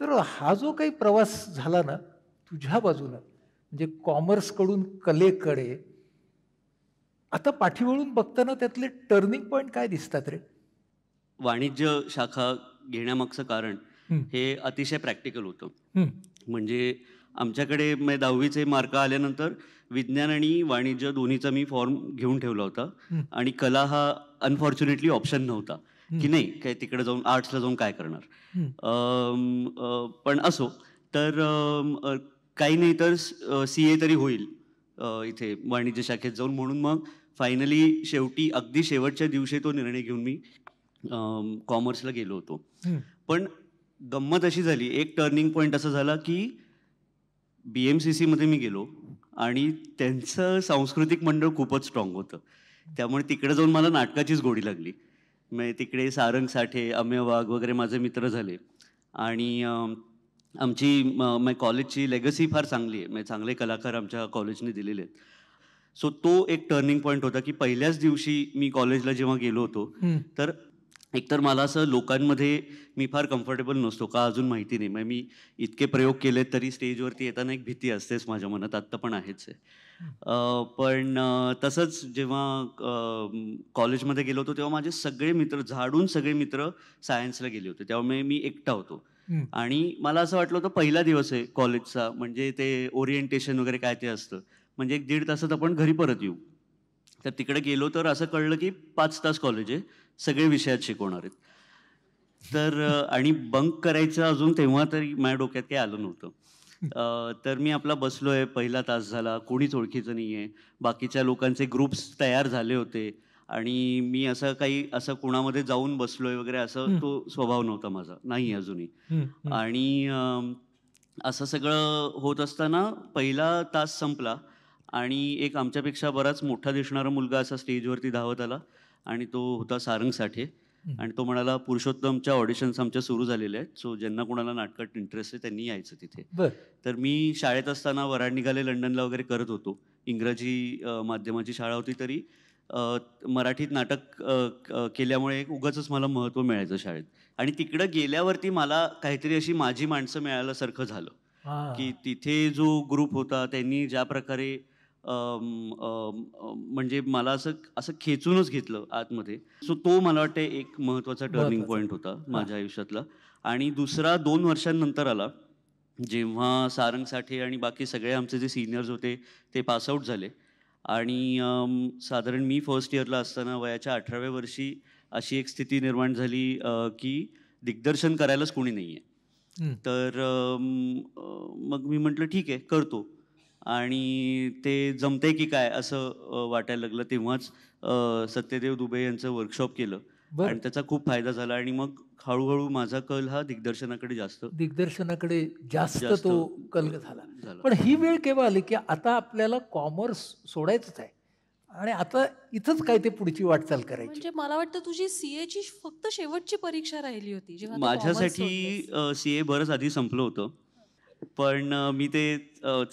तर हा जो काही प्रवास झाला ना तुझ्या बाजूला म्हणजे कॉमर्सकडून कलेकडे आता पाठीवळून बघताना त्यातले टर्निंग पॉइंट काय दिसतात रे वाणिज्य शाखा घेण्यामागचं कारण हे अतिशय प्रॅक्टिकल होतं म्हणजे आमच्याकडे म्हणजे दहावीचे मार्क आल्यानंतर विज्ञान आणि वाणिज्य दोन्हीचा मी फॉर्म घेऊन ठेवला होता आणि कला हा अनफॉर्च्युनेटली ऑप्शन नव्हता की नाही काय तिकडे जाऊन आर्ट्सला जाऊन काय करणार पण असो तर काही नाही तर सी ए तरी होईल इथे वाणिज्य शाखेत जाऊन म्हणून मग फायनली शेवटी अगदी शेवटच्या दिवशी तो निर्णय घेऊन मी कॉमर्सला गेलो होतो पण गंमत अशी झाली एक टर्निंग पॉईंट असा झाला की बी एम सी सीमध्ये मी गेलो आणि त्यांचं सांस्कृतिक मंडळ खूपच स्ट्रॉंग होतं त्यामुळे तिकडे जाऊन मला नाटकाचीच गोडी लागली मग म्हणजे तिकडे सारंग साठे अमेय वाघ वगैरे माझे मित्र झाले आणि आमची मग कॉलेजची लेगसी फार चांगली आहे मग म्हणजे चांगले कलाकार आमच्या कॉलेजने दिलेले आहेत सो तो एक टर्निंग पॉईंट होता की पहिल्याच दिवशी मी कॉलेजला जेव्हा गेलो होतो तर एकतर मला असं लोकांमध्ये मी फार कम्फर्टेबल नसतो का अजून माहिती नाही मी इतके प्रयोग केले तरी स्टेजवरती येताना एक भीती असतेच माझ्या मनात आत्ता पण आहेच आहे पण तसंच जेव्हा कॉलेजमध्ये गेलो होतो तेव्हा माझे सगळे मित्र झाडून सगळे मित्र सायन्सला गेले होते त्यामुळे मी एकटा होतो आणि मला असं वाटलं होतं पहिला दिवस आहे कॉलेजचा म्हणजे ते ओरिएंटेशन वगैरे काय ते असतं म्हणजे एक दीड तासात आपण घरी परत येऊ तर तिकडे गेलो तर असं कळलं की पाच तास कॉलेज आहे सगळे विषयात शिकवणार आहेत तर आणि बंक करायचं अजून तेव्हा तरी माझ्या डोक्यात काही आलं नव्हतं तर मी आपला बसलो आहे पहिला तास झाला कोणीच ओळखीचं नाही आहे बाकीच्या लोकांचे ग्रुप्स तयार झाले होते आणि मी असं काही असं कोणामध्ये जाऊन बसलोय वगैरे असं तो स्वभाव नव्हता माझा नाही अजूनही आणि असं सगळं होत असताना पहिला तास संपला आणि एक आमच्यापेक्षा बराच मोठा दिसणारा मुलगा असा स्टेजवरती धावत आला आणि तो होता सारंग साठे आणि तो म्हणाला पुरुषोत्तमच्या ऑडिशन्स आमच्या सुरू झालेल्या आहेत सो ज्यांना कोणाला नाटकात इंटरेस्ट आहे त्यांनी यायचं तिथे तर मी शाळेत असताना वराड निघाले लंडनला वगैरे करत होतो इंग्रजी माध्यमाची शाळा होती तरी मराठीत नाटक केल्यामुळे एक उगाच मला महत्त्व मिळायचं शाळेत आणि तिकडं गेल्यावरती मला काहीतरी अशी माझी माणसं मिळाल्यासारखं झालं की तिथे जो ग्रुप होता त्यांनी ज्या प्रकारे म्हणजे मला असं असं खेचूनच घेतलं आतमध्ये सो तो मला वाटते एक महत्त्वाचा टर्निंग पॉईंट होता माझ्या आयुष्यातला आणि दुसरा दोन वर्षांनंतर आला जेव्हा सारंग साठे आणि बाकी सगळे आमचे जे सिनियर्स होते ते पासआउट झाले आणि साधारण मी फर्स्ट इयरला असताना वयाच्या अठराव्या वर्षी अशी एक स्थिती निर्माण झाली की दिग्दर्शन करायलाच कोणी नाही आहे तर मग मी म्हटलं ठीक आहे करतो आणि ते जमते की काय असं वाटायला लागलं तेव्हाच सत्यदेव दुबे यांचं वर्कशॉप केलं आणि त्याचा खूप फायदा झाला आणि मग हळूहळू माझा कल हा दिग्दर्शनाकडे जास्त दिग्दर्शनाकडे जास्त तो कल झाला पण ही वेळ केव्हा आली की आता आपल्याला कॉमर्स सोडायचंच आहे आणि आता इथंच काय ते पुढची वाटचाल करायची म्हणजे मला वाटतं तुझी सीए ची फक्त शेवटची परीक्षा राहिली होती माझ्यासाठी सीए बरंच आधी संपलं होतं पण मी ते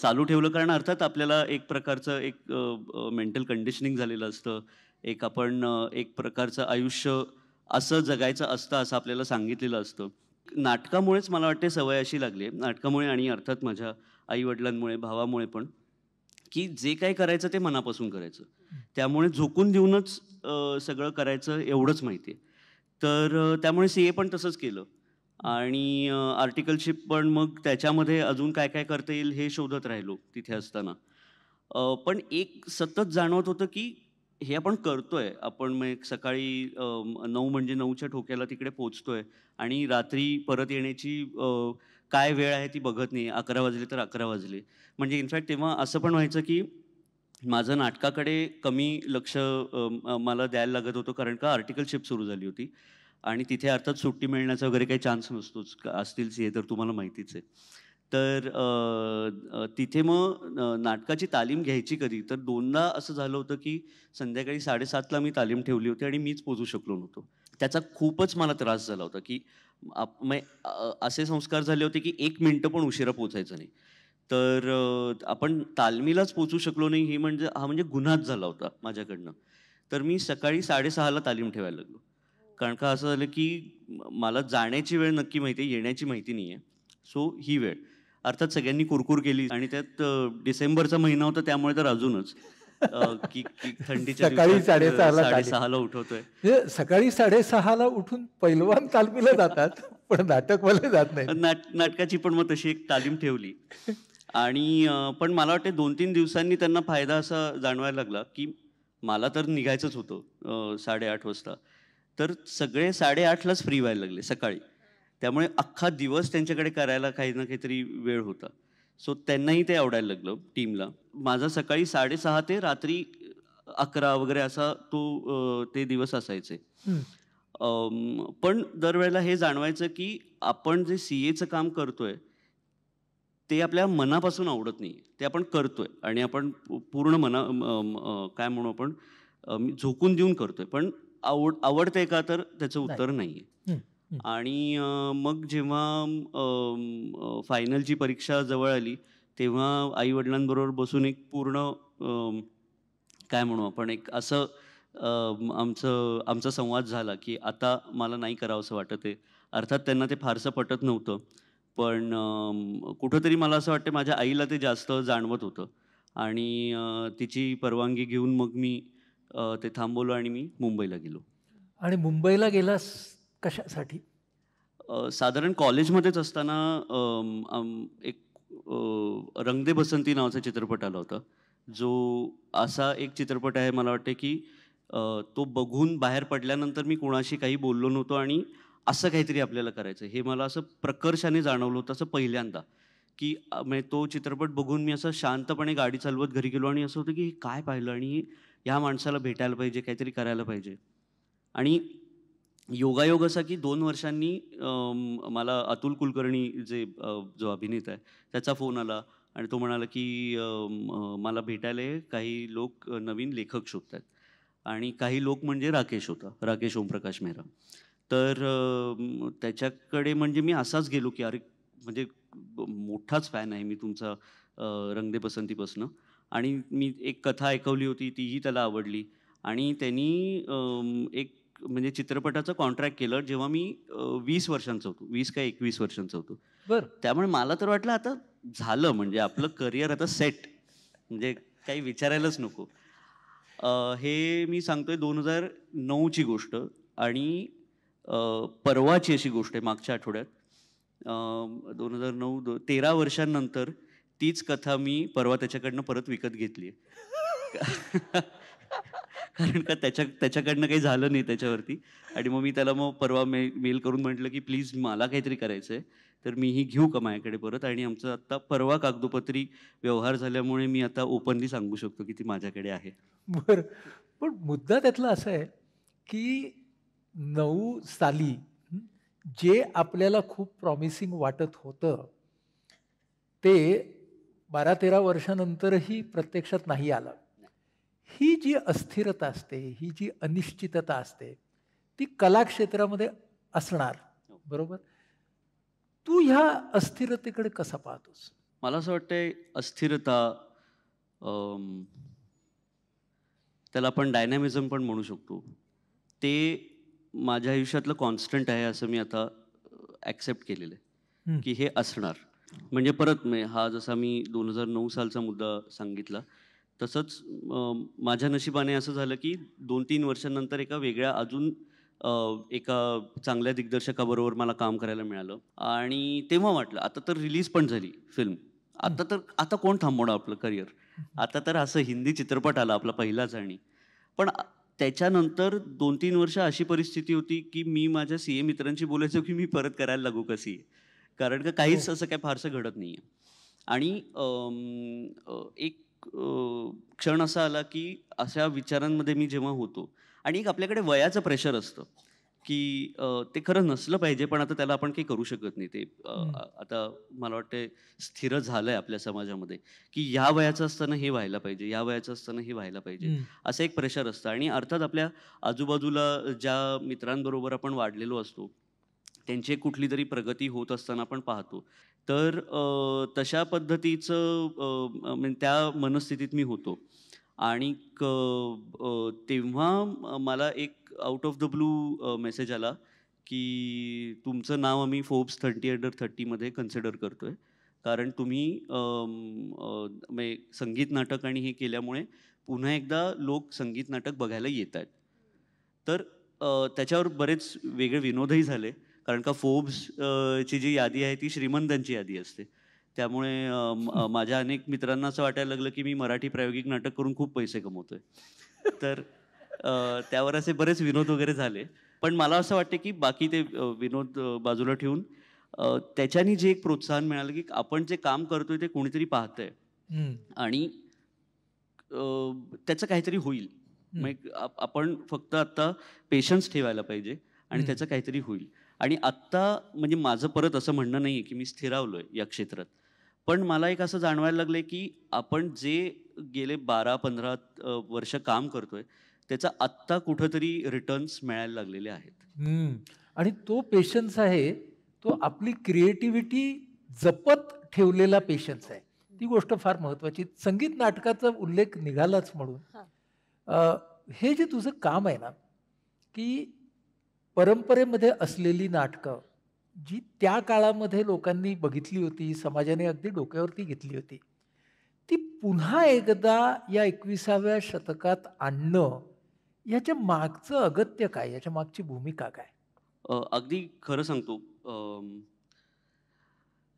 चालू ठेवलं कारण अर्थात आपल्याला एक प्रकारचं एक मेंटल कंडिशनिंग झालेलं असतं एक आपण एक प्रकारचं आयुष्य असं जगायचं असतं असं आपल्याला सांगितलेलं असतं नाटकामुळेच मला वाटते सवय अशी लागली आहे नाटकामुळे आणि अर्थात माझ्या आईवडिलांमुळे भावामुळे पण की जे काय करायचं ते मनापासून करायचं त्यामुळे झोकून देऊनच सगळं करायचं एवढंच माहिती आहे तर त्यामुळे सी ए पण तसंच केलं आणि आर्टिकलशिप पण मग त्याच्यामध्ये अजून काय काय करता येईल हे शोधत राहिलो तिथे असताना पण एक सतत जाणवत होतं की हे आपण करतोय आपण मग सकाळी नऊ म्हणजे नऊच्या ठोक्याला तिकडे पोचतोय आणि रात्री परत येण्याची काय वेळ आहे ती बघत नाही अकरा वाजले तर अकरा वाजले म्हणजे इनफॅक्ट तेव्हा असं पण व्हायचं की माझं नाटकाकडे कमी लक्ष मला द्यायला लागत होतं कारण का आर्टिकलशिप सुरू झाली होती आणि तिथे अर्थात सुट्टी मिळण्याचा वगैरे काही चान्स नसतोच असतीलच हे तर तुम्हाला माहितीच आहे तर तिथे मग नाटकाची तालीम घ्यायची कधी तर दोनदा असं झालं होतं की संध्याकाळी साडेसातला मी तालीम ठेवली होती आणि मीच पोचू शकलो नव्हतो त्याचा खूपच मला त्रास झाला होता की असे संस्कार झाले होते की एक मिनटं पण उशिरा पोचायचं नाही तर आपण तालमीलाच पोचू शकलो नाही हे म्हणजे हा म्हणजे गुन्हाच झाला होता माझ्याकडनं तर मी सकाळी साडेसहाला तालीम ठेवायला लागलो कारण का असं झालं की मला जाण्याची वेळ नक्की माहिती आहे येण्याची माहिती नाही आहे सो ही वेळ अर्थात सगळ्यांनी कुरकुर केली आणि त्यात डिसेंबरचा महिना होता त्यामुळे तर अजूनच की थंडीच्या सकाळी साडेसहाला साडेसहाला उठवतोय म्हणजे सकाळी साडेसहाला उठून पैलवान तालमीला जातात पण नाटकवाले जात नाही नाट नाटकाची पण मग तशी एक तालीम ठेवली आणि पण मला वाटते दोन तीन दिवसांनी त्यांना फायदा असा जाणवायला लागला की मला तर निघायचंच होतं साडेआठ वाजता तर सगळे साडेआठलाच फ्री व्हायला लागले सकाळी त्यामुळे अख्खा दिवस त्यांच्याकडे करायला काही ना काहीतरी वेळ होता सो त्यांनाही ते आवडायला लागलं टीमला माझा सकाळी साडेसहा ते रात्री अकरा वगैरे असा तो ते दिवस असायचे पण दरवेळेला हे जाणवायचं की आपण जे सी एचं काम करतोय ते आपल्या मनापासून आवडत नाही ते आपण करतोय आणि आपण पूर्ण मना काय म्हणू आपण झोकून देऊन करतोय पण आवड आवडते का तर त्याचं उत्तर नाही आणि मग जेव्हा फायनलची परीक्षा जवळ आली तेव्हा आई वडिलांबरोबर बसून एक पूर्ण काय म्हणू आपण एक असं आमचं आमचा संवाद झाला की आता मला नाही करावं असं वाटत आहे अर्थात त्यांना ते फारसं पटत नव्हतं पण कुठंतरी मला असं वाटतं माझ्या आईला ते जास्त जाणवत होतं आणि तिची परवानगी घेऊन मग मी ते थांबवलो आणि मी मुंबईला गेलो आणि मुंबईला गेलास कशासाठी साधारण कॉलेजमध्येच असताना एक रंगदे बसंती नावाचा चित्रपट आला होता जो असा एक चित्रपट आहे मला वाटते की तो बघून बाहेर पडल्यानंतर मी कोणाशी काही बोललो नव्हतो आणि असं काहीतरी आपल्याला करायचं हे मला असं प्रकर्षाने जाणवलं होतं असं पहिल्यांदा की म्हणजे तो चित्रपट बघून मी असं शांतपणे गाडी चालवत घरी गेलो आणि असं होतं की हे काय पाहिलं आणि ह्या माणसाला भेटायला पाहिजे काहीतरी करायला पाहिजे आणि योगायोग असा की दोन वर्षांनी मला अतुल कुलकर्णी जे जो अभिनेता आहे त्याचा फोन आला आणि तो म्हणाला की मला भेटायला काही लोक नवीन लेखक शोधत आहेत आणि काही लोक म्हणजे राकेश होता राकेश ओमप्रकाश मेहरा तर त्याच्याकडे म्हणजे मी असाच गेलो की अरे म्हणजे मोठाच फॅन आहे मी तुमचा रंगदे पसंतीपासनं आणि मी एक कथा ऐकवली होती तीही त्याला आवडली आणि त्यांनी एक म्हणजे चित्रपटाचं कॉन्ट्रॅक्ट केलं जेव्हा मी वीस वर्षांचं होतो वीस काय एकवीस वर्षांचं होतो बरं त्यामुळे मला तर वाटलं आता झालं म्हणजे आपलं करिअर आता सेट म्हणजे काही विचारायलाच नको हे मी सांगतोय दोन हजार नऊची गोष्ट आणि परवाची अशी गोष्ट आहे मागच्या आठवड्यात दोन हजार नऊ दो तेरा वर्षांनंतर तीच कथा मी परवा त्याच्याकडनं परत विकत घेतली कारण का त्याच्या त्याच्याकडनं काही झालं नाही त्याच्यावरती आणि मग मी त्याला मग परवा मे मेल करून म्हटलं की प्लीज मला काहीतरी करायचं आहे तर मी ही घेऊ का माझ्याकडे परत आणि आमचं आत्ता परवा कागदोपत्री व्यवहार झाल्यामुळे मी आता ओपनली सांगू शकतो की ती माझ्याकडे आहे बरं पण मुद्दा त्यातला असा आहे की नऊ साली जे आपल्याला खूप प्रॉमिसिंग वाटत होतं ते बारा तेरा वर्षानंतरही प्रत्यक्षात नाही आला ही जी अस्थिरता असते ही जी अनिश्चितता असते ती कलाक्षेत्रामध्ये असणार बरोबर तू ह्या अस्थिरतेकडे कसा पाहतोस मला असं वाटतंय अस्थिरता त्याला आपण डायनॅमिझम पण म्हणू शकतो ते माझ्या आयुष्यातलं कॉन्स्टंट आहे असं मी आता ॲक्सेप्ट केलेलं आहे की हे असणार म्हणजे परत मी हा जसा मी दोन हजार नऊ सालचा मुद्दा सांगितला तसंच माझ्या नशिबाने असं झालं की दोन तीन वर्षांनंतर एका वेगळ्या अजून एका चांगल्या दिग्दर्शकाबरोबर मला काम करायला मिळालं आणि तेव्हा वाटलं आता तर रिलीज पण झाली फिल्म आता तर आता कोण थांबवणार आपलं करिअर आता तर असं हिंदी चित्रपट आला आपला पहिलाच आणि पण त्याच्यानंतर दोन तीन वर्ष अशी परिस्थिती होती की मी माझ्या सी ए मित्रांशी बोलायचो की मी परत करायला लागू कशी कारण का काहीच हो. असं काही फारसं घडत नाही आहे आणि एक क्षण असा आला की अशा विचारांमध्ये मी जेव्हा होतो आणि एक आपल्याकडे वयाचं प्रेशर असतं की ते खरं नसलं पाहिजे पण आता त्याला आपण काही करू शकत नाही ते आता मला वाटतं स्थिर झालं आहे आपल्या समाजामध्ये की या वयाचं असताना हे व्हायला पाहिजे या वयाचं असताना हे व्हायला पाहिजे असं एक प्रेशर असतं आणि अर्थात आपल्या आजूबाजूला ज्या मित्रांबरोबर आपण वाढलेलो असतो त्यांची कुठली तरी प्रगती होत असताना आपण पाहतो तर तशा पद्धतीचं म्हणजे त्या मनस्थितीत मी होतो आणि तेव्हा मला एक out of the blue message आला की तुमचं नाव आम्ही फोब्स थर्टी अंडर थर्टीमध्ये कन्सिडर करतो आहे कारण तुम्ही म्हणजे संगीत नाटक आणि हे केल्यामुळे पुन्हा एकदा लोक संगीत नाटक बघायला येत आहेत तर त्याच्यावर बरेच वेगळे विनोदही झाले कारण का फोब्स ची जी यादी आहे ती श्रीमंतांची यादी असते त्यामुळे माझ्या अनेक मित्रांना असं वाटायला लागलं की मी मराठी प्रायोगिक नाटक करून खूप पैसे कमवतोय तर त्यावर असे बरेच विनोद वगैरे झाले पण मला असं वाटतं की बाकी ते विनोद बाजूला ठेवून त्याच्यानी जे एक प्रोत्साहन मिळालं की आपण जे काम करतोय ते कोणीतरी पाहतंय आणि त्याचं काहीतरी होईल आपण फक्त आता पेशन्स ठेवायला पाहिजे आणि त्याचं काहीतरी होईल आणि आत्ता म्हणजे माझं परत असं म्हणणं नाही आहे की मी स्थिरावलो आहे या क्षेत्रात पण मला एक असं जाणवायला लागलं आहे की आपण जे गेले बारा पंधरा वर्ष काम करतोय त्याचा आत्ता कुठंतरी रिटर्न्स मिळायला लागलेले आहेत आणि तो पेशन्स आहे तो आपली क्रिएटिव्हिटी जपत ठेवलेला पेशन्स आहे ती गोष्ट फार महत्त्वाची संगीत नाटकाचा उल्लेख निघालाच म्हणून हे जे तुझं काम आहे ना की परंपरेमध्ये असलेली नाटकं जी त्या काळामध्ये लोकांनी बघितली होती समाजाने अगदी डोक्यावरती घेतली होती ती पुन्हा एकदा या एकविसाव्या शतकात आणणं याच्या मागचं अगत्य काय याच्या मागची भूमिका काय अगदी खरं सांगतो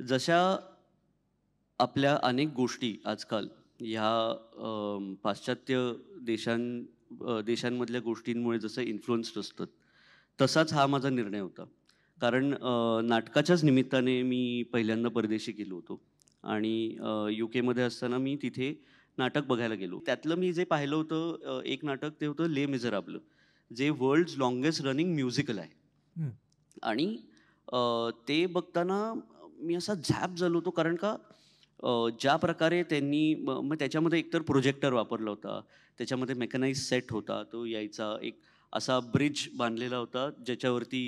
जशा आपल्या अनेक गोष्टी आजकाल ह्या पाश्चात्य देशां देशांमधल्या गोष्टींमुळे जसं इन्फ्लुएन्स्ड असतात तसाच हा माझा निर्णय होता कारण नाटकाच्याच निमित्ताने मी पहिल्यांदा परदेशी गेलो होतो आणि यू केमध्ये असताना मी तिथे नाटक बघायला गेलो त्यातलं मी जे पाहिलं होतं एक नाटक ते होतं ले मिझराबलं जे वर्ल्ड लॉंगेस्ट रनिंग म्युझिकल आहे आणि ते बघताना मी असा झॅप झालो होतो कारण का ज्या प्रकारे त्यांनी मग त्याच्यामध्ये एकतर प्रोजेक्टर वापरला होता त्याच्यामध्ये मेकनाइज सेट होता तो यायचा एक असा ब्रिज बांधलेला होता ज्याच्यावरती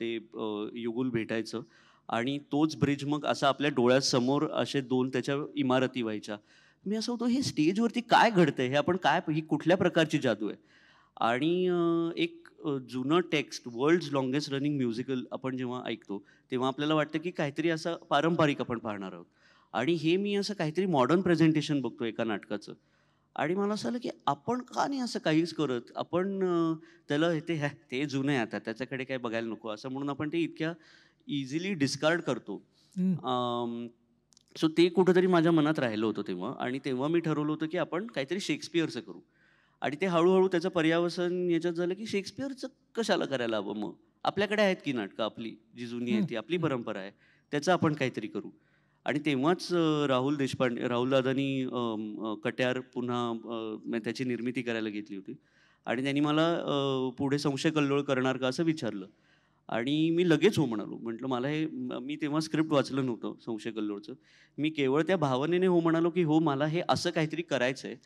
ते युगुल भेटायचं आणि तोच ब्रिज मग असा आपल्या डोळ्यासमोर असे दोन त्याच्या इमारती व्हायच्या मी असं होतो हे स्टेजवरती काय घडतंय हे आपण काय ही कुठल्या प्रकारची जादू आहे आणि एक जुनं text world longest running musical आपण जेव्हा ऐकतो तेव्हा आपल्याला वाटतं की काहीतरी असं पारंपरिक आपण पाहणार आहोत आणि हे मी असं काहीतरी मॉडर्न प्रेझेंटेशन बघतो एका नाटकाचं आणि मला असं आलं की आपण का नाही असं काहीच करत आपण त्याला ते ह्या ते जुने आता त्याच्याकडे काय बघायला नको असं म्हणून आपण ते इतक्या इझिली डिस्कार्ड करतो सो ते कुठंतरी माझ्या मनात राहिलं होतं तेव्हा आणि तेव्हा मी ठरवलं होतं की आपण काहीतरी शेक्सपियरचं करू आणि ते हळूहळू त्याचं पर्यावसन याच्यात झालं की शेक्सपियरचं कशाला करायला हवं मग आपल्याकडे आहेत की नाटकं आपली जी जुनी आहे ती आपली परंपरा आहे त्याचं आपण काहीतरी करू आणि तेव्हाच राहुल देशपांडे राहुल दादानी कट्यार पुन्हा त्याची निर्मिती करायला घेतली होती आणि त्यांनी मला पुढे संशय कल्लोळ करणार का असं विचारलं आणि मी लगेच हो म्हणालो म्हटलं मला हे मी तेव्हा स्क्रिप्ट वाचलं नव्हतं संशय कल्लोळचं मी केवळ त्या भावनेने हो म्हणालो की हो मला हे असं काहीतरी करायचं आहे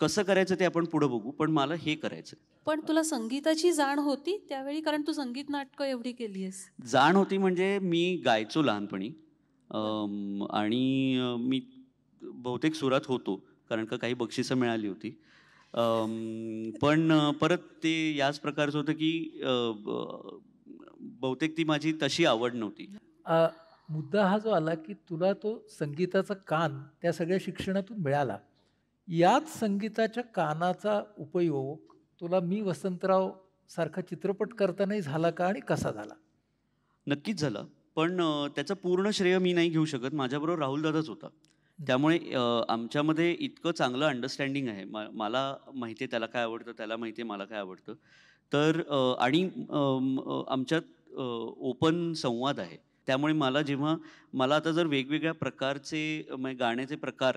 कसं करायचं ते आपण पुढे बघू पण मला हे करायचं पण तुला संगीताची जाण होती त्यावेळी कारण तू संगीत नाटकं एवढी केली आहेस जाण होती म्हणजे मी गायचो लहानपणी आणि मी बहुतेक सुरात होतो कारण का काही बक्षिसं मिळाली होती पण परत ते याच प्रकारचं होतं की बहुतेक ती माझी तशी आवड नव्हती मुद्दा हा जो आला की तुला तो संगीताचा कान त्या सगळ्या शिक्षणातून मिळाला याच संगीताच्या कानाचा उपयोग तुला मी वसंतराव सारखा चित्रपट करतानाही झाला का आणि कसा झाला नक्कीच झाला पण त्याचं पूर्ण श्रेय मी नाही घेऊ शकत माझ्याबरोबर दादाच होता त्यामुळे आमच्यामध्ये इतकं चांगलं अंडरस्टँडिंग आहे मा मला माहिती आहे त्याला काय आवडतं त्याला माहिती आहे मला काय आवडतं तर आणि आमच्यात ओपन संवाद आहे त्यामुळे मला जेव्हा मला आता जर वेगवेगळ्या प्रकारचे गाण्याचे प्रकार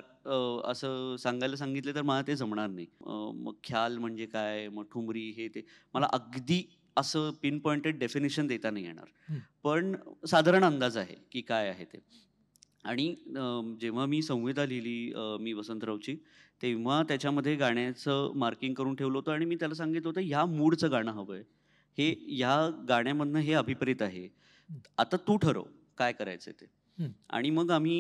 असं सांगायला सांगितले तर मला ते जमणार नाही मग ख्याल म्हणजे काय मग ठुमरी हे ते मला अगदी असं पिन पॉइंटेड डेफिनेशन देता नाही येणार पण साधारण अंदाज आहे की काय आहे ते आणि जेव्हा मी संविधा लिहिली मी वसंतरावची तेव्हा त्याच्यामध्ये गाण्याचं मार्किंग करून ठेवलं होतं आणि मी त्याला सांगितलं होतं ह्या मूडचं गाणं हवं आहे हे ह्या गाण्यामधनं हे अभिप्रेत आहे आता तू ठरव काय करायचं ते आणि मग आम्ही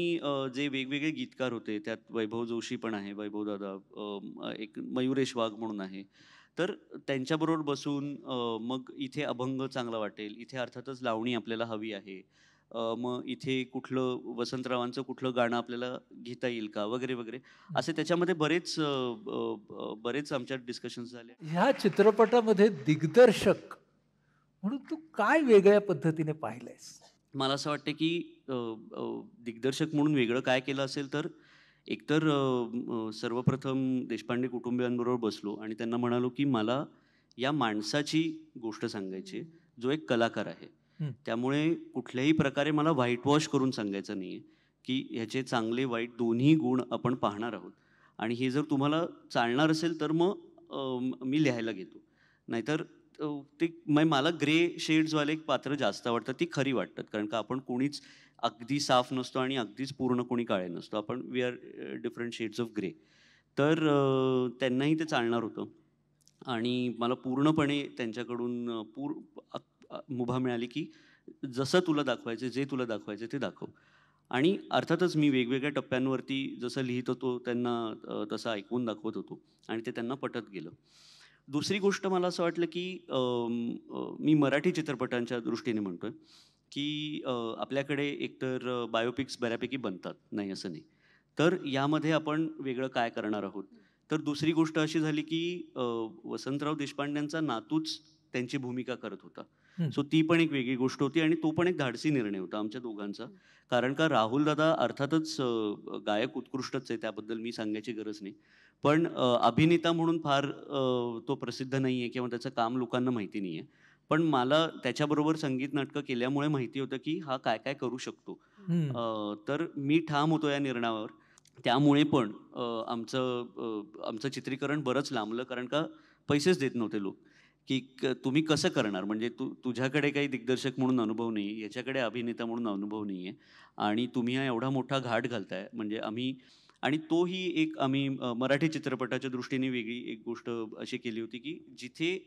जे वेगवेगळे गीतकार होते त्यात वैभव जोशी पण आहे वैभव दादा एक मयुरेश वाघ म्हणून आहे तर त्यांच्याबरोबर बसून मग इथे अभंग चांगला वाटेल इथे अर्थातच लावणी आपल्याला हवी आहे मग इथे कुठलं वसंतरावांचं कुठलं गाणं आपल्याला घेता येईल का वगैरे वगैरे असे त्याच्यामध्ये बरेच बरेच आमच्या डिस्कशन झाले ह्या चित्रपटामध्ये दिग्दर्शक म्हणून तू काय वेगळ्या पद्धतीने पाहिलंयस मला असं वाटतं की दिग्दर्शक म्हणून वेगळं काय केलं असेल तर एकतर सर्वप्रथम देशपांडे कुटुंबियांबरोबर बसलो आणि त्यांना म्हणालो की मला या माणसाची गोष्ट सांगायची जो एक कलाकार आहे त्यामुळे कुठल्याही प्रकारे मला व्हाईट वॉश करून सांगायचं नाही आहे की ह्याचे चांगले वाईट दोन्ही गुण आपण पाहणार आहोत आणि हे जर तुम्हाला चालणार असेल तर मग मी लिहायला घेतो नाहीतर ते मला ग्रे शेड्सवाले एक पात्र जास्त आवडतात ती खरी वाटतात कारण का आपण कोणीच अगदी साफ नसतो आणि अगदीच पूर्ण कोणी काळे नसतो आपण we are different shades of grey तर uh, त्यांनाही ते चालणार होतं आणि मला पूर्णपणे त्यांच्याकडून uh, पूर मुभा मिळाली की जसं तुला दाखवायचं जे तुला दाखवायचे ते दाखव आणि अर्थातच मी वेगवेगळ्या टप्प्यांवरती जसं लिहित होतो त्यांना तसं ऐकून दाखवत होतो आणि ते त्यांना पटत गेलं दुसरी गोष्ट मला असं वाटलं की मी मराठी चित्रपटांच्या दृष्टीने म्हणतोय की आपल्याकडे एकतर बायोपिक्स बऱ्यापैकी बनतात नाही असं नाही तर यामध्ये आपण वेगळं काय करणार आहोत तर दुसरी गोष्ट अशी झाली की वसंतराव देशपांड्यांचा नातूच त्यांची भूमिका करत होता सो ती पण एक वेगळी गोष्ट होती आणि तो पण एक धाडसी निर्णय होता आमच्या दोघांचा कारण का राहुल दादा अर्थातच गायक उत्कृष्टच आहे त्याबद्दल मी सांगायची गरज नाही पण अभिनेता म्हणून फार तो प्रसिद्ध नाही आहे किंवा त्याचं काम लोकांना माहिती नाही आहे पण मला त्याच्याबरोबर संगीत नाटकं केल्यामुळे माहिती होतं की हा काय काय करू शकतो तर मी ठाम होतो या निर्णयावर त्यामुळे पण आमचं आमचं चित्रीकरण बरंच लांबलं कारण का पैसेच देत नव्हते लोक की तुम्ही कसं करणार म्हणजे तू तु, तुझ्याकडे काही दिग्दर्शक म्हणून अनुभव नाही याच्याकडे अभिनेता म्हणून अनुभव नाही आहे आणि तुम्ही हा एवढा मोठा घाट घालताय म्हणजे आम्ही आणि तोही एक आम्ही मराठी चित्रपटाच्या दृष्टीने वेगळी एक गोष्ट अशी केली होती की जिथे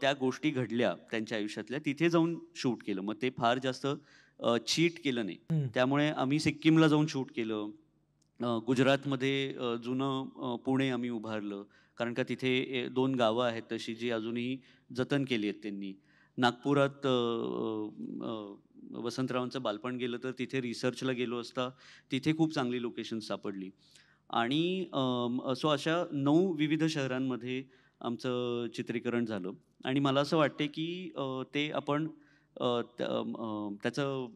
त्या गोष्टी घडल्या त्यांच्या आयुष्यातल्या तिथे जाऊन शूट केलं मग ते फार जास्त चीट केलं नाही त्यामुळे आम्ही सिक्कीमला जाऊन शूट केलं गुजरातमध्ये जुनं पुणे आम्ही उभारलं कारण का तिथे दोन गावं आहेत तशी जी अजूनही जतन केली आहेत त्यांनी नागपुरात वसंतरावांचं बालपण गेलं तर तिथे रिसर्चला गेलो असता तिथे खूप चांगली लोकेशन सापडली आणि सो अशा नऊ विविध शहरांमध्ये आमचं चित्रीकरण झालं आणि मला असं वाटते की ते आपण त्याचं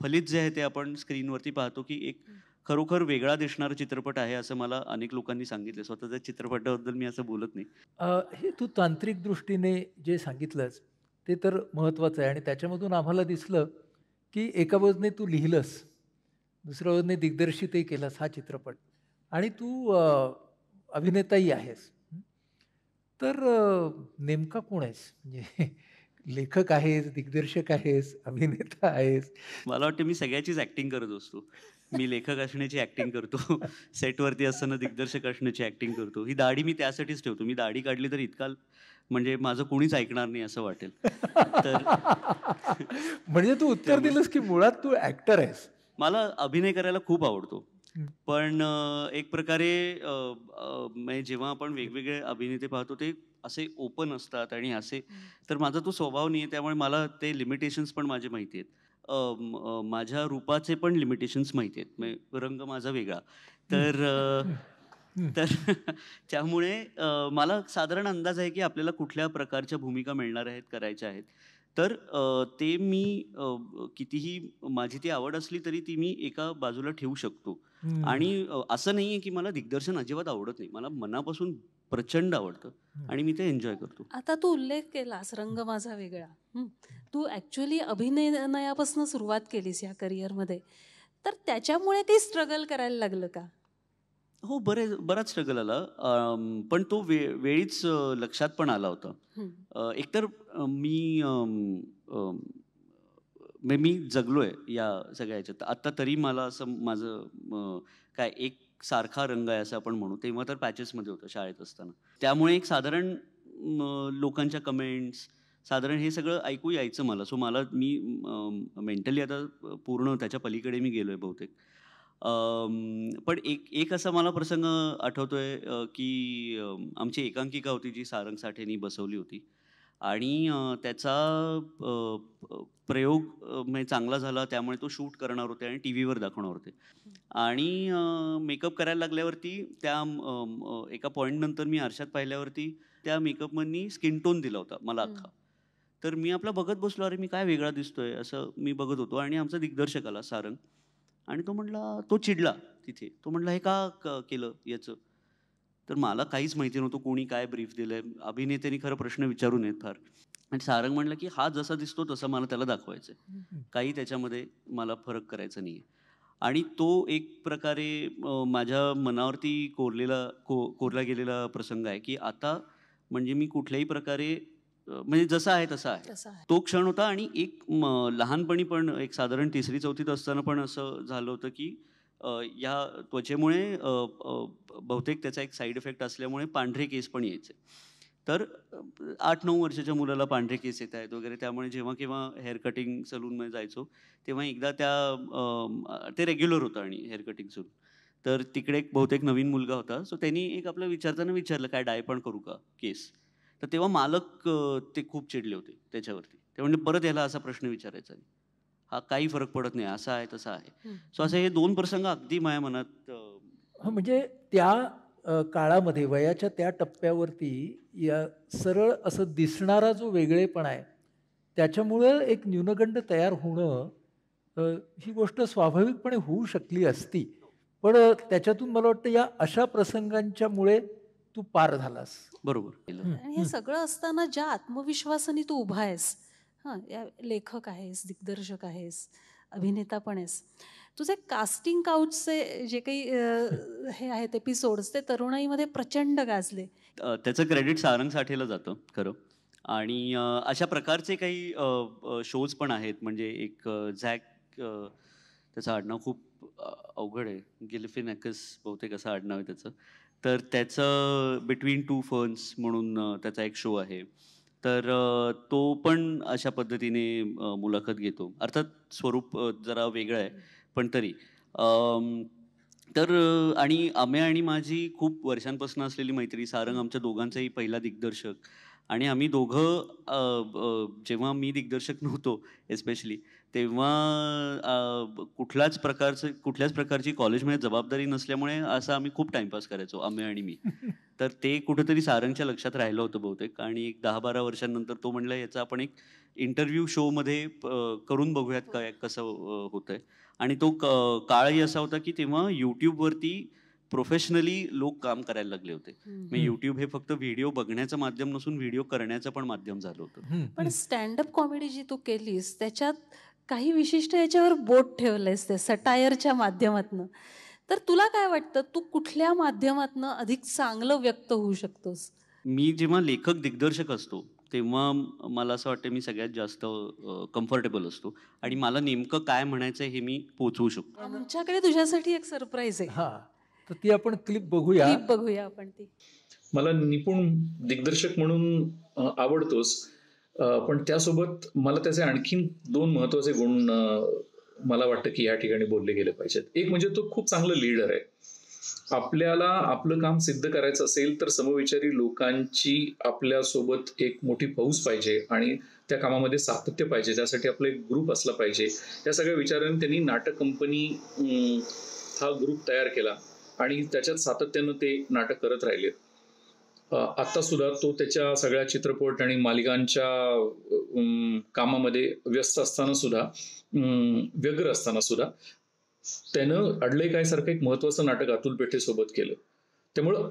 फलित जे आहे ते आपण स्क्रीनवरती पाहतो की एक खरोखर वेगळा दिसणारा चित्रपट आहे असं मला अनेक लोकांनी सांगितलं स्वतःच्या चित्रपटाबद्दल मी असं बोलत नाही हे तू तांत्रिक दृष्टीने जे सांगितलंस ते तर महत्त्वाचं आहे आणि त्याच्यामधून आम्हाला दिसलं की एका बाजूने तू लिहिलंस दुसऱ्या बाजूने दिग्दर्शितही केलंस हा चित्रपट आणि तू अभिनेताही आहेस तर नेमका कोण आहेस म्हणजे लेखक आहेस दिग्दर्शक आहेस अभिनेता आहेस मला वाटतं मी सगळ्याचीच ऍक्टिंग करत असतो मी लेखक असण्याची ऍक्टिंग करतो सेटवरती असताना दिग्दर्शक असण्याची ऍक्टिंग करतो ही दाढी मी त्यासाठीच ठेवतो मी दाढी काढली तर इतका म्हणजे माझं कोणीच ऐकणार नाही असं वाटेल तर म्हणजे तू उत्तर दिलंस की मुळात तू ऍक्टर आहेस मला अभिनय करायला खूप आवडतो पण एक प्रकारे म्हणजे जेव्हा आपण वेगवेगळे अभिनेते पाहतो ते असे ओपन असतात आणि असे तर माझा तो स्वभाव नाही आहे त्यामुळे मला ते लिमिटेशन्स पण माझे माहिती आहेत माझ्या रूपाचे पण लिमिटेशन्स माहिती आहेत म्हणजे रंग माझा वेगळा तर तर त्यामुळे मला साधारण अंदाज आहे की आपल्याला कुठल्या प्रकारच्या भूमिका मिळणार आहेत करायच्या आहेत तर ते मी कितीही माझी ती आवड असली तरी ती मी एका बाजूला ठेवू शकतो आणि असं नाही आहे की मला दिग्दर्शन अजिबात आवडत नाही मला मनापासून प्रचंड आवडतं आणि मी ते एन्जॉय करतो आता तू उल्लेख केलास रंग माझा वेगळा तू ऍक्च्युली अभिनयापासून सुरुवात केलीस या करिअरमध्ये तर त्याच्यामुळे ते स्ट्रगल करायला लागलं का हो बरे बराच स्ट्रगल आला पण तो वे वेळीच लक्षात पण आला होता एकतर मी मी जगलोय या सगळ्या याच्यात आत्ता तरी मला असं माझं काय एक सारखा रंग आहे असं आपण म्हणू तेव्हा तर पॅचेसमध्ये होतं शाळेत असताना त्यामुळे एक साधारण लोकांच्या कमेंट्स साधारण हे सगळं ऐकू यायचं मला सो मला मी मेंटली आता पूर्ण त्याच्या पलीकडे मी गेलोय बहुतेक पण एक एक असा मला प्रसंग आठवतोय की आमची एकांकिका होती जी सारंग साठेनी बसवली होती आणि त्याचा प्रयोग म्हणजे चांगला झाला त्यामुळे तो शूट करणार होते आणि टी व्हीवर दाखवणार होते आणि मेकअप करायला लागल्यावरती त्या एका पॉईंटनंतर नंतर मी आरशात पाहिल्यावरती त्या मेकअपमधनी स्किन टोन दिला होता मला अख्खा तर मी आपला बघत बसलो अरे मी काय वेगळा दिसतोय असं मी बघत होतो आणि आमचा दिग्दर्शक आला सारंग आणि तो म्हटला तो चिडला तिथे तो म्हटला हे का केलं याचं तर मला काहीच माहिती नव्हतं कोणी काय ब्रीफ दिलंय आहे अभिनेत्यांनी खरं प्रश्न विचारून येत फार आणि सारंग म्हणलं की हा जसा दिसतो तसा मला त्याला दाखवायचं आहे काही त्याच्यामध्ये मला फरक करायचा नाही आहे आणि तो एक प्रकारे माझ्या मनावरती कोरलेला को कोरला गेलेला प्रसंग आहे की आता म्हणजे मी कुठल्याही प्रकारे म्हणजे जसा आहे तसा आहे तो क्षण होता आणि एक लहानपणी पण एक साधारण तिसरी चौथीत असताना पण असं झालं होतं की या त्वचेमुळे बहुतेक त्याचा एक साईड इफेक्ट असल्यामुळे पांढरे केस पण यायचे तर आठ नऊ वर्षाच्या मुलाला पांढरे केस येत आहेत वगैरे त्यामुळे जेव्हा केव्हा हेअर कटिंग सलूनमध्ये जायचो तेव्हा एकदा त्या ते रेग्युलर होतं आणि हेअर कटिंग सलून तर तिकडे एक बहुतेक नवीन मुलगा होता सो त्यांनी एक आपलं विचारताना विचारलं काय डाय पण करू का केस तर तेव्हा मालक ते खूप चिडले होते त्याच्यावरती ते म्हणजे परत याला असा प्रश्न विचारायचा हा काही फरक पडत नाही असा आहे तसा आहे सो असं हे दोन प्रसंग अगदी माझ्या मनात म्हणजे त्या काळामध्ये वयाच्या त्या टप्प्यावरती या सरळ असं दिसणारा जो वेगळेपण आहे त्याच्यामुळं एक न्यूनगंड तयार होणं ही गोष्ट स्वाभाविकपणे होऊ शकली असती पण त्याच्यातून मला वाटतं या अशा प्रसंगांच्यामुळे तू पार झालास बरोबर हे सगळं असताना ज्या आत्मविश्वासाने तू उभा आहेस हा या लेखक आहेस दिग्दर्शक आहेस अभिनेता पण आहेस तुझे कास्टिंग काउचचे जे काही हे आहेत एपिसोड्स ते तरुणाईमध्ये प्रचंड गाजले त्याचं क्रेडिट सारंग साठीला जातं खरं आणि अशा प्रकारचे काही शोज पण आहेत म्हणजे एक झॅक त्याचा त्याचं आडनाव खूप अवघड आहे गिल्फिनॅकस बहुतेक असं आडनाव आहे त्याचं तर त्याचं बिटवीन टू फर्न्स म्हणून त्याचा एक शो आहे तर तो पण अशा पद्धतीने मुलाखत घेतो अर्थात स्वरूप जरा वेगळं आहे पण तरी तर आणि आम्ही आणि माझी खूप वर्षांपासून असलेली मैत्री सारंग आमच्या दोघांचाही पहिला दिग्दर्शक आणि आम्ही दोघं जेव्हा मी दिग्दर्शक नव्हतो एस्पेशली तेव्हा कुठल्याच प्रकारचं कुठल्याच प्रकारची कॉलेजमध्ये जबाबदारी नसल्यामुळे असं आम्ही खूप टाइमपास करायचो आम्ही आणि मी तर ते कुठंतरी सारंगच्या लक्षात राहिलं होतं बहुतेक आणि एक दहा बारा वर्षांनंतर तो म्हणला याचा आपण एक इंटरव्ह्यू शोमध्ये करून बघूयात काय कसं होतंय आणि तो काळही असा होता की तेव्हा यूट्यूबवरती प्रोफेशनली लोक काम करायला लागले होते मी युट्यूब हे फक्त व्हिडिओ बघण्याचं माध्यम नसून व्हिडिओ करण्याचं पण माध्यम झालं होतं पण स्टँडअप कॉमेडी जी तू केलीस त्याच्यात काही विशिष्ट याच्यावर बोट ठेवलंयस ते सटायरच्या माध्यमातनं तर तुला काय वाटतं तू कुठल्या माध्यमातनं अधिक चांगलं व्यक्त होऊ शकतोस मी जेव्हा लेखक दिग्दर्शक असतो तेव्हा मला असं वाटतं मी सगळ्यात जास्त कम्फर्टेबल असतो आणि मला नेमकं काय म्हणायचं हे मी पोचवू शकतो आमच्याकडे तुझ्यासाठी एक सरप्राईज आहे तर ती आपण क्लिप बघूया बघूया आपण ती मला निपुण दिग्दर्शक म्हणून आवडतोच पण त्यासोबत मला त्याचे आणखीन दोन महत्वाचे गुण मला वाटतं की या ठिकाणी बोलले गेले पाहिजेत एक म्हणजे तो खूप चांगला लीडर आहे आपल्याला आपलं काम सिद्ध करायचं असेल तर समविचारी लोकांची आपल्यासोबत एक मोठी पाऊस पाहिजे आणि त्या कामामध्ये सातत्य पाहिजे त्यासाठी आपला एक ग्रुप असला पाहिजे या सगळ्या विचारांनी त्यांनी नाटक कंपनी हा ग्रुप तयार केला आणि त्याच्यात सातत्यानं ते नाटक करत राहिले आता सुद्धा तो त्याच्या सगळ्या चित्रपट आणि मालिकांच्या कामामध्ये व्यस्त असताना सुद्धा व्यग्र असताना सुद्धा त्यानं अडले काय सारखं एक महत्वाचं नाटक अतुल सोबत केलं त्यामुळं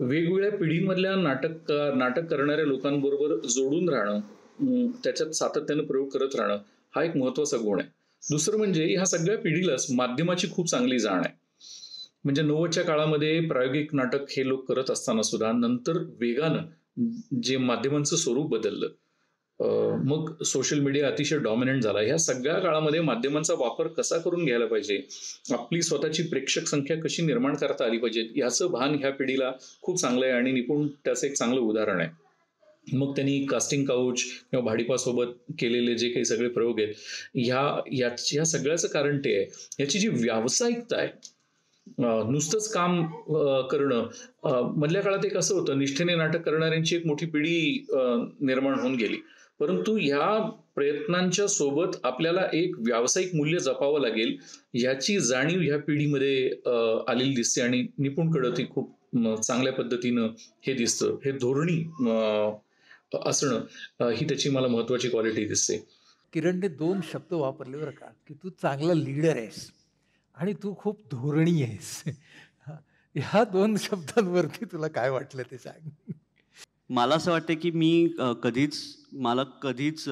वेगवेगळ्या पिढीमधल्या नाटक नाटक करणाऱ्या लोकांबरोबर जोडून राहणं त्याच्यात सातत्यानं प्रयोग करत राहणं हा एक महत्वाचा गुण आहे दुसरं म्हणजे ह्या सगळ्या पिढीलाच माध्यमाची खूप चांगली जाण आहे म्हणजे नव्वदच्या काळामध्ये प्रायोगिक नाटक हे लोक करत असताना सुद्धा नंतर वेगानं जे माध्यमांचं स्वरूप बदललं मग सोशल मीडिया अतिशय डॉमिनंट झाला ह्या सगळ्या काळामध्ये माध्यमांचा वापर कसा करून घ्यायला पाहिजे आपली स्वतःची प्रेक्षक संख्या कशी निर्माण करता आली पाहिजे याचं भान ह्या पिढीला खूप चांगलं आहे आणि निपुण त्याचं एक चांगलं उदाहरण आहे मग त्यांनी कास्टिंग काउच किंवा भाडीपासोबत केलेले जे काही सगळे प्रयोग आहेत ह्या या सगळ्याचं कारण ते आहे याची जी व्यावसायिकता आहे नुसतंच काम करणं मधल्या काळात एक असं होतं निष्ठेने नाटक करणाऱ्यांची एक मोठी पिढी निर्माण होऊन गेली परंतु ह्या प्रयत्नांच्या सोबत आपल्याला एक व्यावसायिक मूल्य जपावं लागेल याची जाणीव ह्या पिढीमध्ये आलेली दिसते आणि निपुणकडं ती खूप चांगल्या पद्धतीनं हे दिसतं हे धोरणी असणं ही त्याची मला महत्वाची क्वालिटी दिसते किरणने दोन शब्द वापरले बरं का की तू चांगला लीडर आहेस आणि तू खूप धोरणी आहेस ह्या दोन शब्दांवरती तुला काय वाटलं ते सांग मला असं वाटतं की मी कधीच मला कधीच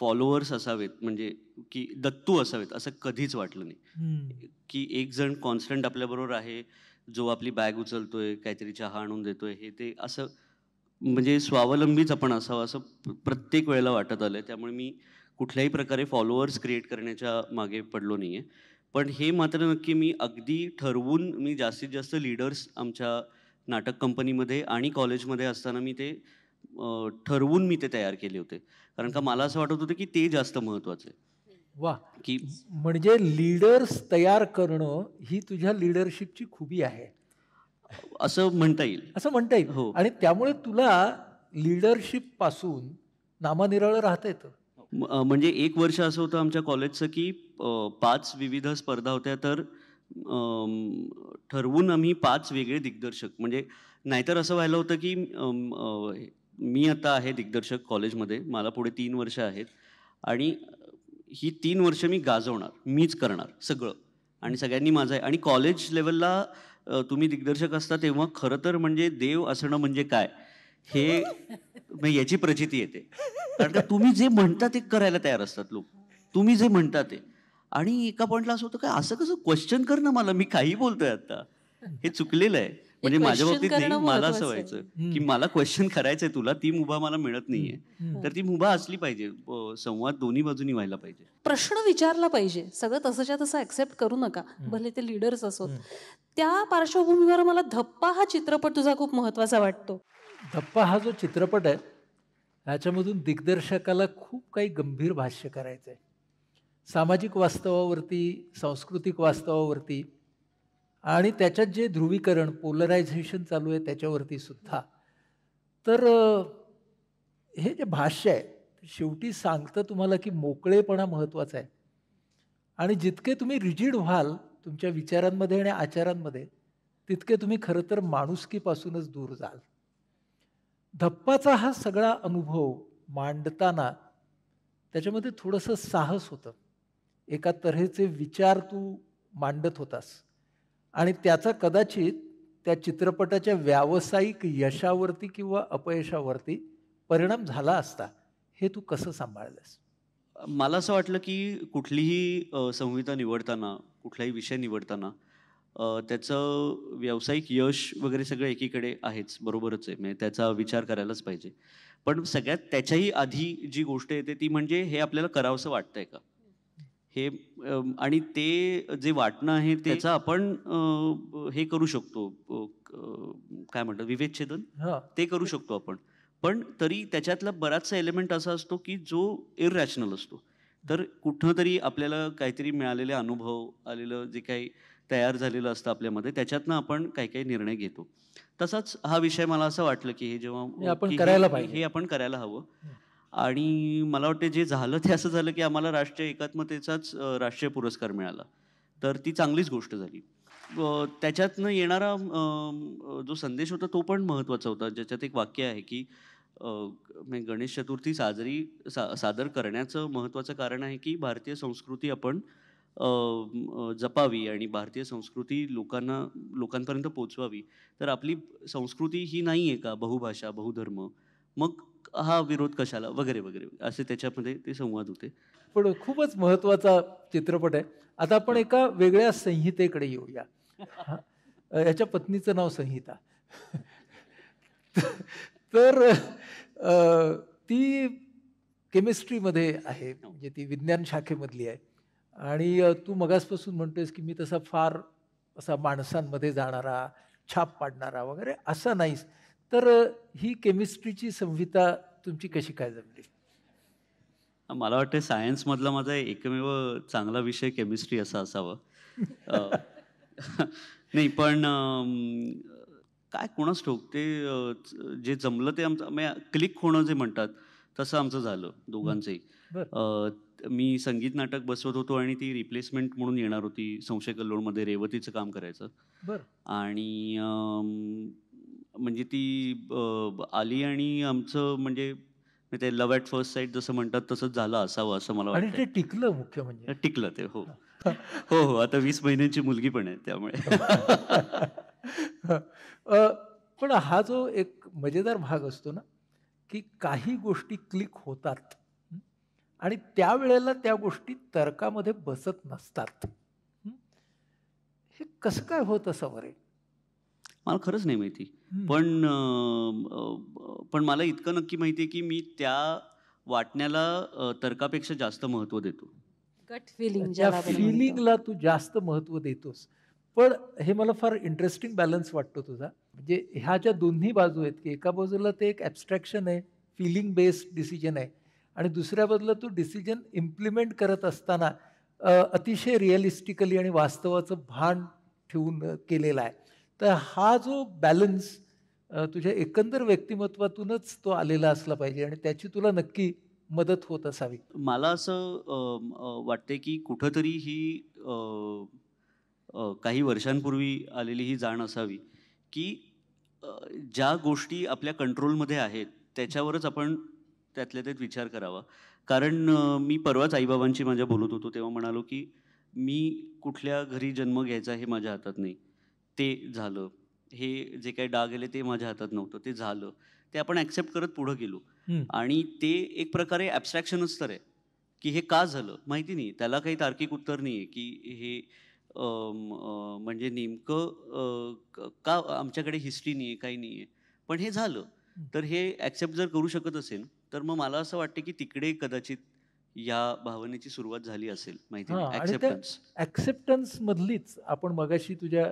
फॉलोअर्स असावेत म्हणजे की दत्तू असावेत असं कधीच वाटलं नाही की एक जण कॉन्स्टंट आपल्याबरोबर आहे जो आपली बॅग उचलतोय काहीतरी चहा आणून देतोय हे ते असं म्हणजे स्वावलंबीच आपण असावं असं प्रत्येक वेळेला वाटत आलं त्यामुळे मी कुठल्याही प्रकारे फॉलोअर्स क्रिएट करण्याच्या मागे पडलो नाही आहे पण हे मात्र नक्की मी अगदी ठरवून मी जास्तीत जास्त लीडर्स आमच्या नाटक कंपनीमध्ये आणि कॉलेजमध्ये असताना मी ते ठरवून मी ते तयार केले होते कारण का मला असं वाटत होतं की ते जास्त महत्त्वाचं आहे वा की म्हणजे लीडर्स तयार करणं ही तुझ्या लिडरशिपची खुबी आहे असं म्हणता येईल असं म्हणता येईल हो आणि त्यामुळे तुला लिडरशिप पासून नामानिराळं राहता येतं म्हणजे एक वर्ष असं होतं आमच्या कॉलेजचं की पाच विविध स्पर्धा होत्या तर ठरवून आम्ही पाच वेगळे दिग्दर्शक म्हणजे नाहीतर असं व्हायला होतं की मी आता आहे दिग्दर्शक कॉलेजमध्ये मला पुढे तीन वर्ष आहेत आणि ही तीन वर्ष मी गाजवणार मीच करणार सगळं आणि सगळ्यांनी माझं आहे आणि कॉलेज लेवलला तुम्ही दिग्दर्शक असता तेव्हा खरं तर म्हणजे देव असणं म्हणजे काय हे याची प्रचिती येते कारण का तुम्ही जे म्हणता ते करायला तयार असतात लोक तुम्ही जे म्हणता ते आणि एका पॉइंटला असं होतं काय असं कसं क्वेश्चन ना मला मी काही बोलतोय आता हे चुकलेलं आहे म्हणजे माझ्या बाबतीत मला असं व्हायचं की मला क्वेश्चन करायचंय तुला ती मुभा मला मिळत नाहीये तर ती मुभा असली पाहिजे संवाद दोन्ही बाजूनी व्हायला पाहिजे प्रश्न विचारला पाहिजे सगळं तसंच्या तसं ऍक्सेप्ट करू नका भले ते लिडर्स असोत त्या पार्श्वभूमीवर मला धप्पा हा चित्रपट तुझा खूप महत्वाचा वाटतो धप्पा हा जो चित्रपट आहे ह्याच्यामधून दिग्दर्शकाला खूप काही गंभीर भाष्य करायचं आहे सामाजिक वास्तवावरती सांस्कृतिक वास्तवावरती आणि त्याच्यात जे ध्रुवीकरण पोलरायझेशन चालू आहे त्याच्यावरती सुद्धा तर हे जे भाष्य आहे शेवटी सांगतं तुम्हाला की मोकळेपणा महत्त्वाचा आहे आणि जितके तुम्ही रिजिड व्हाल तुमच्या विचारांमध्ये आणि आचारांमध्ये तितके तुम्ही खरं तर माणुसकीपासूनच दूर जाल धप्पाचा हा सगळा अनुभव मांडताना त्याच्यामध्ये थोडंसं साहस होतं एका तऱ्हेचे विचार तू मांडत होतास आणि त्याचा कदाचित त्या चित्रपटाच्या व्यावसायिक यशावरती किंवा अपयशावरती परिणाम झाला असता हे तू कसं सांभाळलंस मला असं वाटलं की कुठलीही संहिता निवडताना कुठलाही विषय निवडताना त्याचं व्यावसायिक यश वगैरे सगळं एकीकडे आहेच बरोबरच आहे म्हणजे त्याचा विचार करायलाच पाहिजे पण सगळ्यात त्याच्याही आधी जी गोष्ट येते ती म्हणजे हे आपल्याला करावंसं वाटतंय का हे आणि ते जे वाटणं आहे त्याचं आपण हे करू शकतो काय म्हणतात विवेच्छेदन ते करू शकतो आपण पण तरी त्याच्यातला बराचसा एलिमेंट असा असतो की जो इरॅशनल असतो तर कुठं तरी आपल्याला काहीतरी मिळालेले अनुभव आलेलं जे काही तयार झालेलं असतं आपल्यामध्ये त्याच्यातनं आपण काही काही निर्णय घेतो तसाच हा विषय मला असं वाटलं की हे जेव्हा आपण करायला पाहिजे हे आपण करायला हवं आणि मला वाटतं जे झालं ते असं झालं की आम्हाला राष्ट्रीय एकात्मतेचाच राष्ट्रीय पुरस्कार मिळाला तर ती चांगलीच गोष्ट झाली त्याच्यातनं येणारा जो संदेश होता तो पण महत्त्वाचा होता ज्याच्यात एक वाक्य आहे की गणेश चतुर्थी साजरी सा सादर करण्याचं महत्त्वाचं कारण आहे की भारतीय संस्कृती आपण जपावी आणि भारतीय संस्कृती लोकांना लोकांपर्यंत पोचवावी तर आपली संस्कृती ही नाही आहे का बहुभाषा बहुधर्म मग हा विरोध कशाला वगैरे वगैरे असे त्याच्यामध्ये ते संवाद होते पण खूपच महत्त्वाचा चित्रपट आहे आता आपण एका वेगळ्या संहितेकडे येऊया याच्या पत्नीचं नाव संहिता तर ती केमिस्ट्रीमध्ये आहे हो. म्हणजे ती विज्ञान शाखेमधली आहे आणि तू मगासपासून म्हणतोयस की मी तसा फार असा माणसांमध्ये जाणारा छाप पाडणारा वगैरे असा नाहीस तर ही केमिस्ट्रीची संहिता तुमची कशी काय जमली मला वाटतं सायन्समधला माझा एकमेव चांगला विषय केमिस्ट्री असा असावा नाही पण काय कोणाच ठोक ते जे जमलं ते आमचं म्हणजे क्लिक होणं जे म्हणतात तसं आमचं झालं दोघांचंही मी संगीत नाटक बसवत होतो आणि ती रिप्लेसमेंट म्हणून येणार होती संशय मध्ये रेवतीचं काम करायचं आणि म्हणजे ती आली आणि आमचं म्हणजे ते लव्ह ॲट फर्स्ट साईड जसं म्हणतात तसंच झालं असावं असं मला वाटतं ते टिकलं मुख्य म्हणजे टिकलं ते हो हो हो आता वीस महिन्यांची मुलगी पण आहे त्यामुळे पण हा जो एक मजेदार भाग असतो ना की काही गोष्टी क्लिक होतात आणि त्यावेळेला त्या गोष्टी तर्कामध्ये बसत नसतात हे कसं काय होत असं बरे मला खरंच नाही माहिती पण पण मला इतकं नक्की माहिती आहे की मी त्या वाटण्याला तर्कापेक्षा जास्त महत्व देतो गट फिलिंग फिलिंगला तू जास्त महत्व देतोस पण हे मला फार इंटरेस्टिंग बॅलन्स वाटतो तुझा म्हणजे ह्या ज्या दोन्ही बाजू आहेत की एका बाजूला ते एक ॲबस्ट्रॅक्शन आहे फिलिंग बेस्ड डिसिजन आहे आणि दुसऱ्या बदला तो डिसिजन इम्प्लिमेंट करत असताना अतिशय रिअलिस्टिकली आणि वास्तवाचं भान ठेवून केलेला आहे तर हा जो बॅलन्स तुझ्या एकंदर व्यक्तिमत्वातूनच तो आलेला असला पाहिजे आणि त्याची तुला नक्की मदत होत असावी मला असं वाटते की कुठंतरी ही काही वर्षांपूर्वी आलेली ही जाण असावी की ज्या गोष्टी आपल्या कंट्रोलमध्ये आहेत त्याच्यावरच आपण त्यातल्या त्यात विचार करावा कारण मी परवाच आईबाबांशी माझ्या बोलत होतो तेव्हा म्हणालो की मी कुठल्या घरी जन्म घ्यायचा हे माझ्या हातात नाही ते झालं हे जे काही डाग आले ते माझ्या हातात नव्हतं ते झालं ते आपण ॲक्सेप्ट करत पुढं गेलो आणि ते एक प्रकारे ॲबस्ट्रॅक्शनच तर आहे की हे का झालं माहिती नाही त्याला काही तार्किक उत्तर नाही आहे की हे म्हणजे नेमकं का आमच्याकडे हिस्ट्री नाही आहे काही नाही आहे पण हे झालं तर हे ॲक्सेप्ट जर करू शकत असेल तर मग मला असं वाटतं की तिकडे कदाचित या भावनेची सुरुवात झाली असेल माहिती ऍक्सेप्टन्स मधलीच आपण मगाशी तुझ्या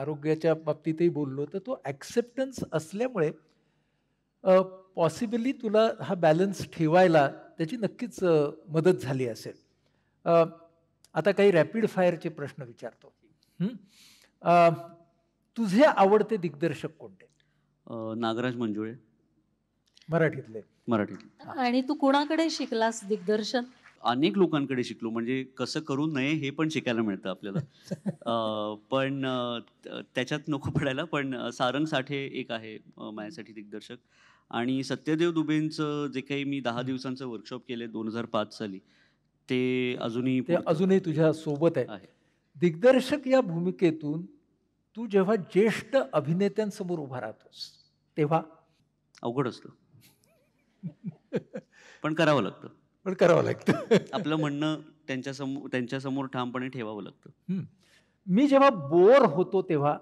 आरोग्याच्या बाबतीतही बोललो तर तो ऍक्सेप्टन्स असल्यामुळे पॉसिबली तुला हा बॅलन्स ठेवायला त्याची नक्कीच मदत झाली असेल आता काही रॅपिड फायरचे प्रश्न विचारतो तुझे आवडते दिग्दर्शक कोणते नागराज मंजुळे मराठीतले मराठीत आणि तू कोणाकडे शिकलास दिग्दर्शन अनेक लोकांकडे शिकलो म्हणजे कसं करू नये हे पण शिकायला मिळतं आपल्याला पण त्याच्यात नको पडायला पण सारंग साठे एक आहे माझ्यासाठी दिग्दर्शक आणि सत्यदेव दुबेंचं जे काही मी दहा दिवसांचं वर्कशॉप केले दोन हजार पाच साली ते अजूनही अजूनही तुझ्या सोबत आहे दिग्दर्शक या भूमिकेतून तू जेव्हा ज्येष्ठ अभिनेत्यांसमोर उभा राहतोस तेव्हा अवघड असतं पण करावं लागतं पण करावं लागतं आपलं म्हणणं त्यांच्या समोर त्यांच्या समोर ठामपणे ठेवावं लागतं मी जेव्हा बोर होतो तेव्हा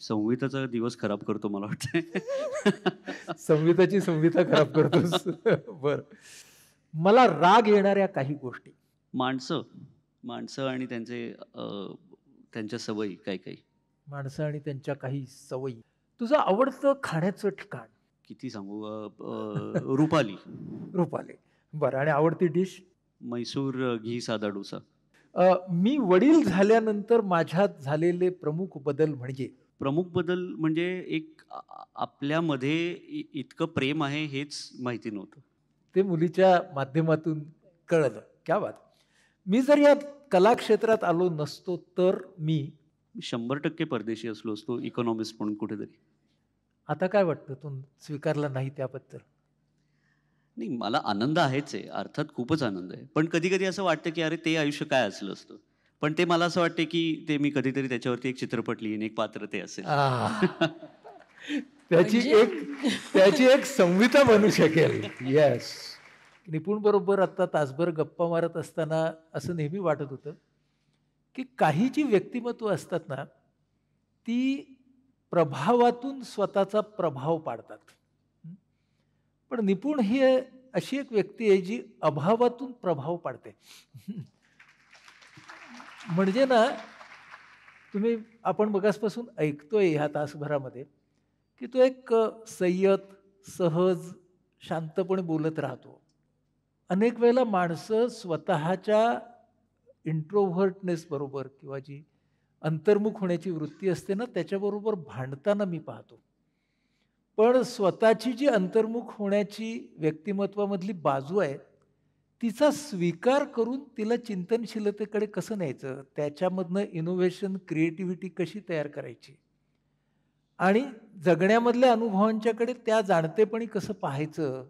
संविताचा दिवस खराब करतो मला वाटतं संविताची संविता खराब करतो बर मला राग येणाऱ्या काही गोष्टी माणसं माणसं आणि त्यांचे त्यांच्या सवयी काही काही माणसं आणि त्यांच्या काही सवयी तुझं आवडतं खाण्याचं ठिकाण किती सांगू रुपाली रुपाली बरं आणि आवडती डिश मैसूर घी साधा डोसा मी वडील झाल्यानंतर माझ्यात झालेले प्रमुख बदल म्हणजे प्रमुख बदल म्हणजे एक आपल्यामध्ये इतकं प्रेम आहे हेच माहिती नव्हतं ते मुलीच्या माध्यमातून कळलं क्या बात मी जर या कला क्षेत्रात आलो नसतो तर मी शंभर टक्के परदेशी असलो असतो इकॉनॉमिस्ट म्हणून कुठेतरी आता काय वाटतं तू स्वीकारला नाही त्याबद्दल नाही मला आनंद आहेच आहे अर्थात खूपच आनंद आहे पण कधी कधी असं वाटतं की अरे ते आयुष्य काय असलं असतं पण ते मला असं वाटतं की ते मी कधीतरी त्याच्यावरती एक चित्रपट लिहिन एक पात्र ते असेल त्याची म्हणजे? एक त्याची एक संविता बनू शकेल येस निपुण बरोबर आता तासभर गप्पा मारत असताना असं नेहमी वाटत होतं की काही जी व्यक्तिमत्व असतात ना ती प्रभावातून स्वतःचा प्रभाव पाडतात पण निपुण ही अशी एक व्यक्ती आहे जी अभावातून प्रभाव पाडते म्हणजे ना तुम्ही आपण बघासपासून ऐकतोय ह्या तासभरामध्ये की तो एक संयत सहज शांतपणे बोलत राहतो अनेक वेळेला माणसं स्वतःच्या इंट्रोव्हर्टनेस बरोबर किंवा जी अंतर्मुख होण्याची वृत्ती असते ना त्याच्याबरोबर भांडताना मी पाहतो पण स्वतःची जी अंतर्मुख होण्याची व्यक्तिमत्वामधली बाजू आहे तिचा स्वीकार करून तिला चिंतनशीलतेकडे कसं न्यायचं त्याच्यामधनं इनोव्हेशन क्रिएटिव्हिटी कशी तयार करायची आणि जगण्यामधल्या अनुभवांच्याकडे त्या जाणतेपणी कसं पाहायचं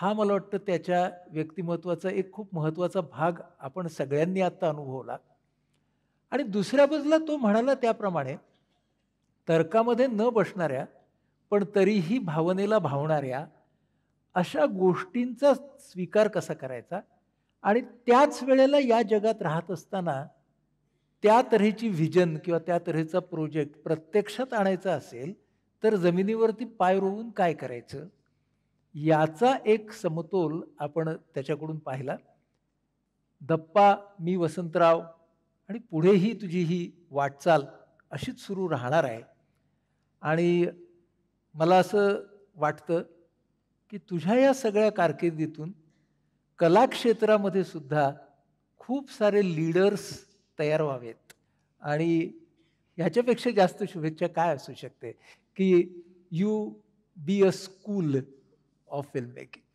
हा मला वाटतं त्याच्या व्यक्तिमत्वाचा एक खूप महत्त्वाचा भाग आपण सगळ्यांनी आत्ता अनुभवला आणि दुसऱ्या बाजूला तो म्हणाला त्याप्रमाणे तर्कामध्ये न बसणाऱ्या पण तरीही भावनेला भावणाऱ्या अशा गोष्टींचा स्वीकार कसा करायचा आणि त्याच वेळेला या जगात राहत असताना त्या तऱ्हेची व्हिजन किंवा त्या तऱ्हेचा प्रोजेक्ट प्रत्यक्षात आणायचा असेल तर जमिनीवरती पाय रोवून काय करायचं याचा एक समतोल आपण त्याच्याकडून पाहिला दप्पा मी वसंतराव आणि पुढेही तुझी ही वाटचाल अशीच सुरू राहणार आहे आणि मला असं वाटतं की तुझ्या या सगळ्या कारकिर्दीतून कलाक्षेत्रामध्ये सुद्धा खूप सारे लीडर्स तयार व्हावेत आणि ह्याच्यापेक्षा जास्त शुभेच्छा काय असू शकते की you be a school of film making